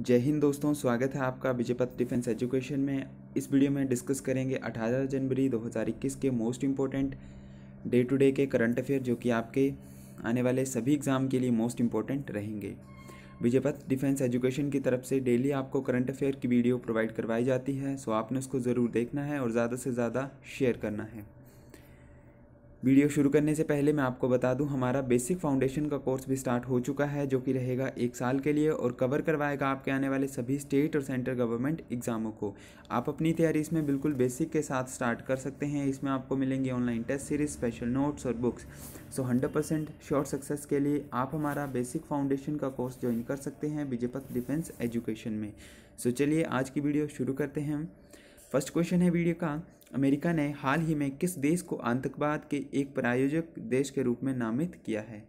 जय हिंद दोस्तों स्वागत है आपका विजयपथ डिफेंस एजुकेशन में इस वीडियो में डिस्कस करेंगे 18 जनवरी 2021 के most important day to day के करंट अफेयर जो कि आपके आने वाले सभी एग्ज़ाम के लिए मोस्ट इम्पोर्टेंट रहेंगे विजयपथ डिफेंस एजुकेशन की तरफ से डेली आपको करंट अफेयर की वीडियो प्रोवाइड करवाई जाती है सो आपने उसको ज़रूर देखना है और ज़्यादा से ज़्यादा शेयर करना है वीडियो शुरू करने से पहले मैं आपको बता दूं हमारा बेसिक फाउंडेशन का कोर्स भी स्टार्ट हो चुका है जो कि रहेगा एक साल के लिए और कवर करवाएगा आपके आने वाले सभी स्टेट और सेंट्रल गवर्नमेंट एग्ज़ामों को आप अपनी तैयारी इसमें बिल्कुल बेसिक के साथ स्टार्ट कर सकते हैं इसमें आपको मिलेंगे online test series special notes और books so hundred percent sure success के लिए आप हमारा बेसिक फाउंडेशन का कोर्स ज्वाइन कर सकते हैं विजयपथ डिफेंस एजुकेशन में सो so, चलिए आज की वीडियो शुरू करते हैं फर्स्ट क्वेश्चन है वीडियो का अमेरिका ने हाल ही में किस देश को आतंकवाद के एक प्रायोजक देश के रूप में नामित किया है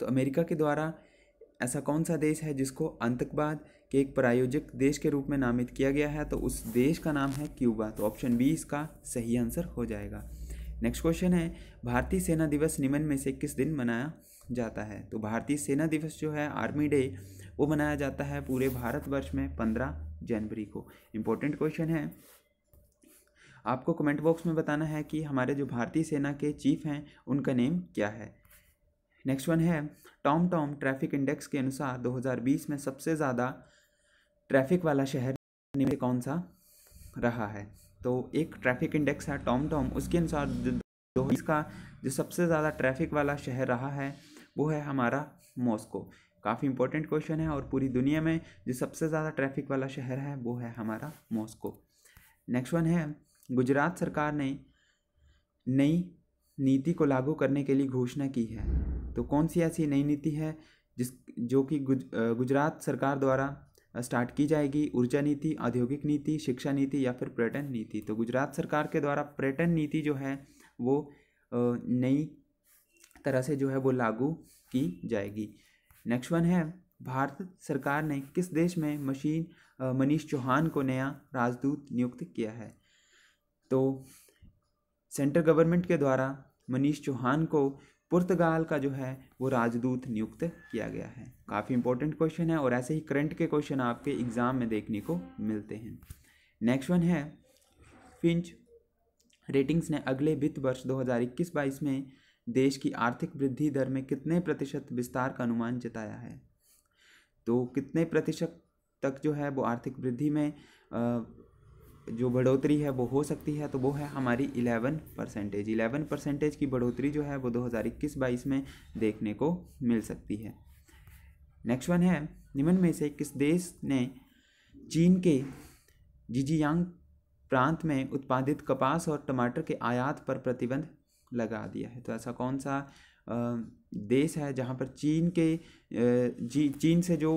तो अमेरिका के द्वारा ऐसा कौन सा देश है जिसको आतंकवाद के एक प्रायोजक देश के रूप में नामित किया गया है तो उस देश का नाम है क्यूबा तो ऑप्शन बी इसका सही आंसर हो जाएगा नेक्स्ट क्वेश्चन है भारतीय सेना दिवस निम्न में से किस दिन मनाया जाता है तो भारतीय सेना दिवस जो है आर्मी डे वो मनाया जाता है पूरे भारतवर्ष में पंद्रह जनवरी को इम्पोर्टेंट क्वेश्चन है आपको कमेंट बॉक्स में बताना है कि हमारे जो भारतीय सेना के चीफ हैं उनका नेम क्या है नेक्स्ट वन है टॉम टॉम ट्रैफिक इंडेक्स के अनुसार 2020 में सबसे ज़्यादा ट्रैफिक वाला शहर में कौन सा रहा है तो एक ट्रैफिक इंडेक्स है टॉम टॉम उसके अनुसार दो इसका जो सबसे ज़्यादा ट्रैफिक वाला शहर रहा है वो है हमारा मॉस्को काफ़ी इंपॉर्टेंट क्वेश्चन है और पूरी दुनिया में जो सबसे ज़्यादा ट्रैफिक वाला शहर है वो है हमारा मॉस्को नेक्स्ट वन है गुजरात सरकार ने नई नीति को लागू करने के लिए घोषणा की है तो कौन सी ऐसी नई नीति है जिस जो कि गुज, गुजरात सरकार द्वारा स्टार्ट की जाएगी ऊर्जा नीति औद्योगिक नीति शिक्षा नीति या फिर पर्यटन नीति तो गुजरात सरकार के द्वारा पर्यटन नीति जो है वो नई तरह से जो है वो लागू की जाएगी नेक्स्ट वन है भारत सरकार ने किस देश में मशीन मनीष चौहान को नया राजदूत नियुक्त किया है तो सेंट्रल गवर्नमेंट के द्वारा मनीष चौहान को पुर्तगाल का जो है वो राजदूत नियुक्त किया गया है काफ़ी इंपॉर्टेंट क्वेश्चन है और ऐसे ही करंट के क्वेश्चन आपके एग्ज़ाम में देखने को मिलते हैं नेक्स्ट वन है फिंच रेटिंग्स ने अगले वित्त वर्ष 2021-22 में देश की आर्थिक वृद्धि दर में कितने प्रतिशत विस्तार का अनुमान जताया है तो कितने प्रतिशत तक जो है वो आर्थिक वृद्धि में जो बढ़ोतरी है वो हो सकती है तो वो है हमारी इलेवन परसेंटेज इलेवन परसेंटेज की बढ़ोतरी जो है वो दो हज़ार इक्कीस बाईस में देखने को मिल सकती है नेक्स्ट वन है निम्न में से किस देश ने चीन के जिजियांग प्रांत में उत्पादित कपास और टमाटर के आयात पर प्रतिबंध लगा दिया है तो ऐसा कौन सा देश है जहाँ पर चीन के जी चीन से जो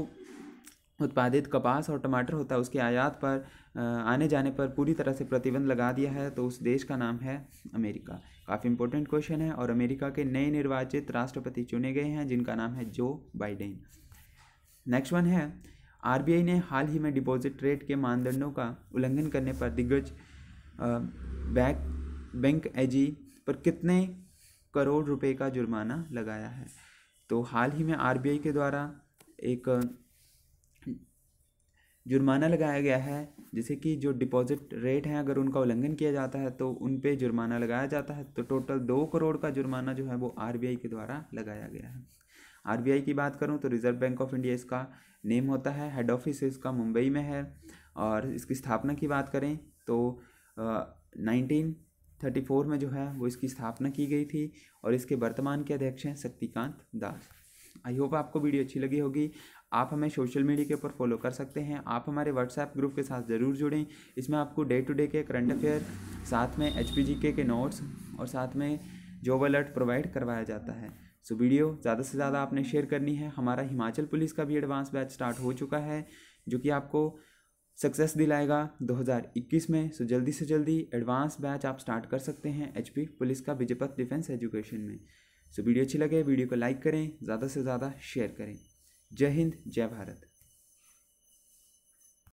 उत्पादित कपास और टमाटर होता है उसके आयात पर आने जाने पर पूरी तरह से प्रतिबंध लगा दिया है तो उस देश का नाम है अमेरिका काफ़ी इंपॉर्टेंट क्वेश्चन है और अमेरिका के नए निर्वाचित राष्ट्रपति चुने गए हैं जिनका नाम है जो बाइडेन नेक्स्ट वन है आर ने हाल ही में डिपॉजिट रेट के मानदंडों का उल्लंघन करने पर दिग्गज बैंक बैंक एजी पर कितने करोड़ रुपए का जुर्माना लगाया है तो हाल ही में आरबीआई के द्वारा एक जुर्माना लगाया गया है जैसे कि जो डिपॉजिट रेट हैं अगर उनका उल्लंघन किया जाता है तो उन पर जुर्माना लगाया जाता है तो टोटल दो करोड़ का जुर्माना जो है वो आर के द्वारा लगाया गया है आर की बात करूँ तो रिजर्व बैंक ऑफ इंडिया इसका नेम होता है हेड ऑफिस इसका मुंबई में है और इसकी स्थापना की बात करें तो नाइनटीन थर्टी फोर में जो है वो इसकी स्थापना की गई थी और इसके वर्तमान के अध्यक्ष हैं शक्तिकांत दास आई होप आपको वीडियो अच्छी लगी होगी आप हमें सोशल मीडिया के ऊपर फॉलो कर सकते हैं आप हमारे व्हाट्सएप ग्रुप के साथ ज़रूर जुड़ें इसमें आपको डे टू डे के करंट अफेयर साथ में एच पी जी के के नोट्स और साथ में जॉब अलर्ट प्रोवाइड करवाया जाता है सो वीडियो ज़्यादा से ज़्यादा आपने शेयर करनी है हमारा हिमाचल पुलिस का भी एडवांस बैच स्टार्ट हो चुका है जो कि आपको सक्सेस दिलाएगा 2021 में सो जल्दी से जल्दी एडवांस बैच आप स्टार्ट कर सकते हैं एचपी पुलिस का विजयपथ डिफेंस एजुकेशन में सो वीडियो अच्छी लगे वीडियो को लाइक करें ज़्यादा से ज़्यादा शेयर करें जय हिंद जय भारत